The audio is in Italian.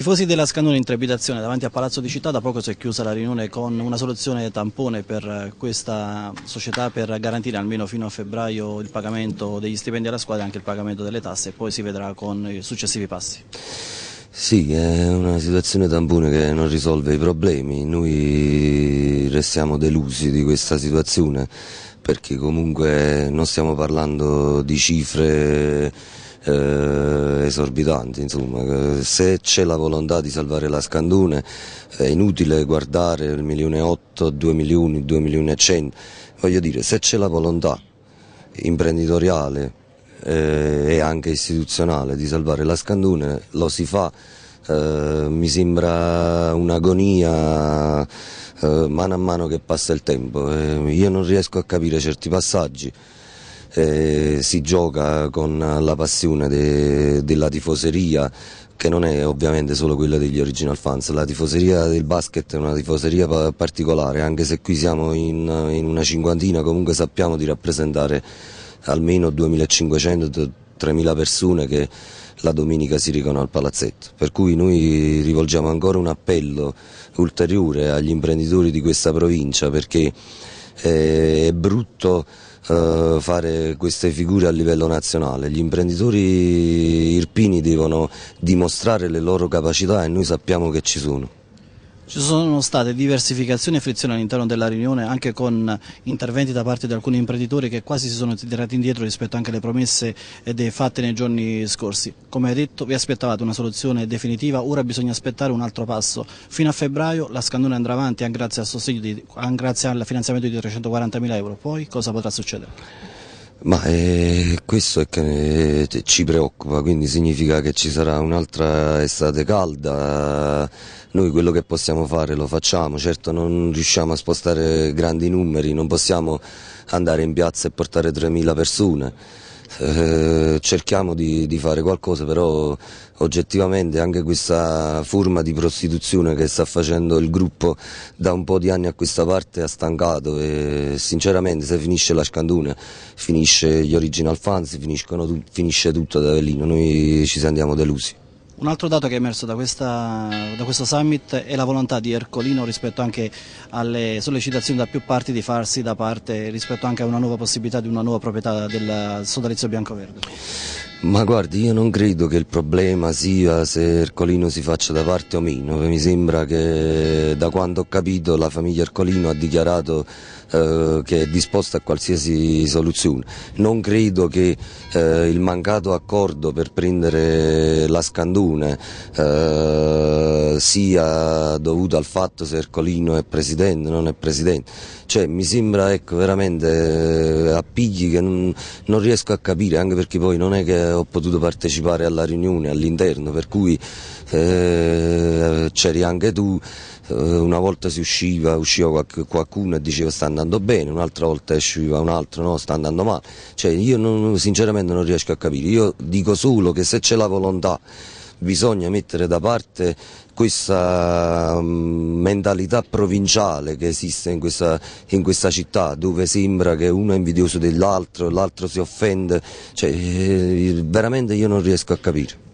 Tifosi della Scanone in trepidazione davanti a Palazzo di Città, da poco si è chiusa la riunione con una soluzione tampone per eh, questa società per garantire almeno fino a febbraio il pagamento degli stipendi alla squadra e anche il pagamento delle tasse poi si vedrà con i successivi passi. Sì, è una situazione tampone che non risolve i problemi, noi restiamo delusi di questa situazione perché comunque non stiamo parlando di cifre eh, esorbitanti. Insomma. Se c'è la volontà di salvare la Scandone è inutile guardare il milione e 8, 2 milioni, 2 milioni e 100. Voglio dire, se c'è la volontà imprenditoriale eh, e anche istituzionale di salvare la Scandone, lo si fa. Eh, mi sembra un'agonia eh, mano a mano che passa il tempo. Eh, io non riesco a capire certi passaggi eh, si gioca con la passione de, della tifoseria che non è ovviamente solo quella degli original fans, la tifoseria del basket è una tifoseria particolare, anche se qui siamo in, in una cinquantina comunque sappiamo di rappresentare almeno 2500-3000 persone che la domenica si recano al palazzetto. Per cui noi rivolgiamo ancora un appello ulteriore agli imprenditori di questa provincia perché eh, è brutto eh, fare queste figure a livello nazionale. Gli imprenditori irpini devono dimostrare le loro capacità e noi sappiamo che ci sono. Ci sono state diversificazioni e frizioni all'interno della riunione anche con interventi da parte di alcuni imprenditori che quasi si sono tirati indietro rispetto anche alle promesse eh, fatte nei giorni scorsi. Come hai detto vi aspettavate una soluzione definitiva, ora bisogna aspettare un altro passo. Fino a febbraio la Scandone andrà avanti anche grazie al, di, anche grazie al finanziamento di 340 mila euro, poi cosa potrà succedere? Ma eh, questo è che eh, ci preoccupa, quindi significa che ci sarà un'altra estate calda. Noi quello che possiamo fare lo facciamo, certo non riusciamo a spostare grandi numeri, non possiamo andare in piazza e portare 3.000 persone eh, cerchiamo di, di, fare qualcosa, però oggettivamente anche questa forma di prostituzione che sta facendo il gruppo da un po' di anni a questa parte ha stancato e sinceramente se finisce la Scandune, finisce gli Original Fans, finisce tutto da Avellino, noi ci sentiamo delusi. Un altro dato che è emerso da, questa, da, questo summit è la volontà di Ercolino rispetto anche alle sollecitazioni da più parti di farsi da parte rispetto anche a una nuova possibilità di una nuova proprietà del sodalizio bianco-verde. Ma guardi, io non credo che il problema sia se Ercolino si faccia da parte o meno. Mi sembra che da quando ho capito la famiglia Ercolino ha dichiarato eh, che è disposta a qualsiasi soluzione. Non credo che eh, il mancato accordo per prendere la Scandune eh, sia dovuto al fatto se Ercolino è presidente o non è presidente. Cioè, mi sembra ecco, veramente eh, a pigli che non, non riesco a capire, anche perché poi non è che eh, ho potuto partecipare alla riunione all'interno, per cui eh, c'eri anche tu, eh, una volta si usciva, usciva qualcuno e diceva sta andando bene, un'altra volta usciva un altro, no, sta andando male, cioè io non, sinceramente non riesco a capire, io dico solo che se c'è la volontà bisogna mettere da parte questa mm, mentalità provinciale che esiste in questa, in questa città dove sembra che uno è invidioso dell'altro, l'altro si offende, cioè, eh, veramente io non riesco a capire.